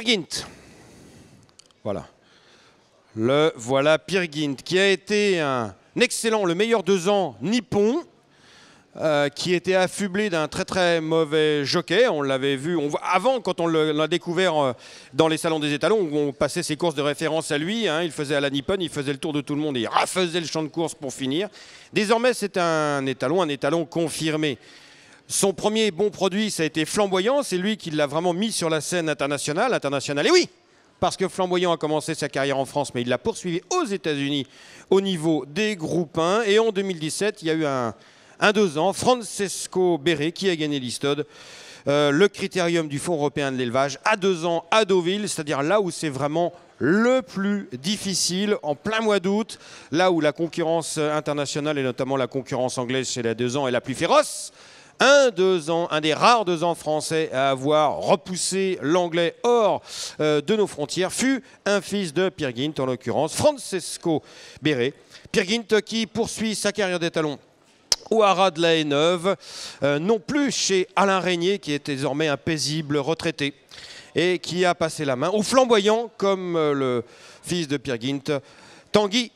Pirgint. Voilà. Le voilà Pirgint, qui a été un excellent, le meilleur deux ans nippon, euh, qui était affublé d'un très très mauvais jockey. On l'avait vu avant, quand on l'a découvert euh, dans les salons des étalons, où on passait ses courses de référence à lui. Hein, il faisait à la Nippon, il faisait le tour de tout le monde, et il refaisait le champ de course pour finir. Désormais, c'est un étalon, un étalon confirmé. Son premier bon produit, ça a été Flamboyant. C'est lui qui l'a vraiment mis sur la scène internationale. internationale. Et oui, parce que Flamboyant a commencé sa carrière en France, mais il l'a poursuivi aux États-Unis au niveau des groupes 1. Et en 2017, il y a eu un, deux ans, Francesco Beret qui a gagné l'Istod. Euh, le critérium du Fonds européen de l'élevage à deux ans à Deauville, c'est-à-dire là où c'est vraiment le plus difficile en plein mois d'août, là où la concurrence internationale et notamment la concurrence anglaise chez les deux ans est la plus féroce un, des rares deux ans français à avoir repoussé l'anglais hors euh, de nos frontières, fut un fils de Pierguint en l'occurrence Francesco Beret. Pierguint qui poursuit sa carrière d'étalon au Haras de la Haie neuve euh, non plus chez Alain Régnier, qui est désormais un paisible retraité et qui a passé la main au flamboyant, comme euh, le fils de Pierre Tanguy